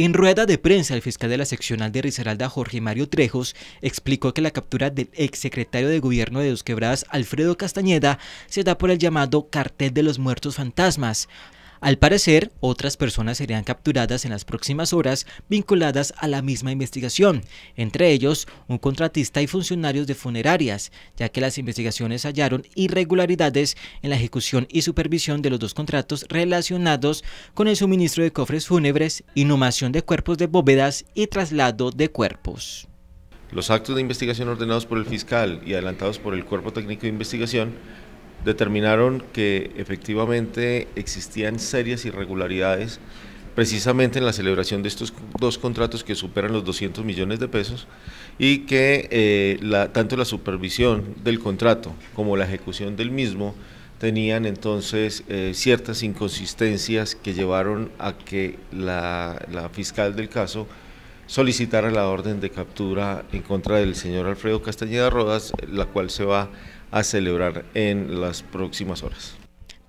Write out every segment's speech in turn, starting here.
En rueda de prensa, el fiscal de la seccional de Risaralda, Jorge Mario Trejos, explicó que la captura del exsecretario de gobierno de Dos Quebradas, Alfredo Castañeda, se da por el llamado cartel de los muertos fantasmas, al parecer, otras personas serían capturadas en las próximas horas vinculadas a la misma investigación, entre ellos un contratista y funcionarios de funerarias, ya que las investigaciones hallaron irregularidades en la ejecución y supervisión de los dos contratos relacionados con el suministro de cofres fúnebres, inhumación de cuerpos de bóvedas y traslado de cuerpos. Los actos de investigación ordenados por el fiscal y adelantados por el Cuerpo Técnico de Investigación determinaron que efectivamente existían serias irregularidades precisamente en la celebración de estos dos contratos que superan los 200 millones de pesos y que eh, tanto la supervisión del contrato como la ejecución del mismo tenían entonces eh, ciertas inconsistencias que llevaron a que la, la fiscal del caso solicitara la orden de captura en contra del señor Alfredo Castañeda Rodas, la cual se va a a celebrar en las próximas horas.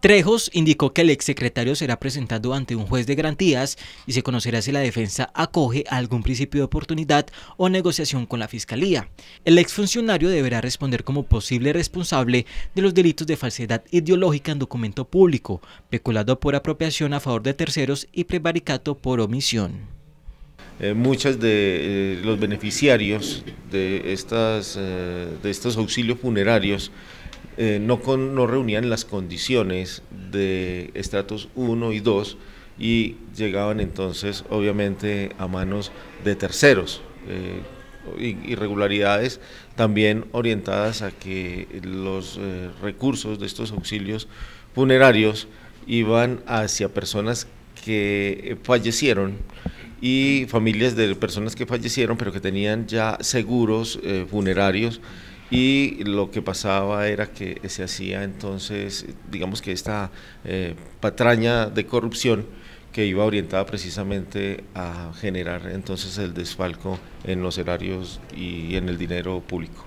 Trejos indicó que el exsecretario será presentado ante un juez de garantías y se conocerá si la defensa acoge algún principio de oportunidad o negociación con la fiscalía. El exfuncionario deberá responder como posible responsable de los delitos de falsedad ideológica en documento público, peculado por apropiación a favor de terceros y prevaricato por omisión. Eh, muchos de eh, los beneficiarios de, estas, eh, de estos auxilios funerarios eh, no, no reunían las condiciones de estratos 1 y 2 y llegaban entonces obviamente a manos de terceros. Eh, irregularidades también orientadas a que los recursos de estos auxilios funerarios iban hacia personas que fallecieron y familias de personas que fallecieron, pero que tenían ya seguros eh, funerarios. Y lo que pasaba era que se hacía entonces, digamos que esta eh, patraña de corrupción que iba orientada precisamente a generar entonces el desfalco en los erarios y en el dinero público.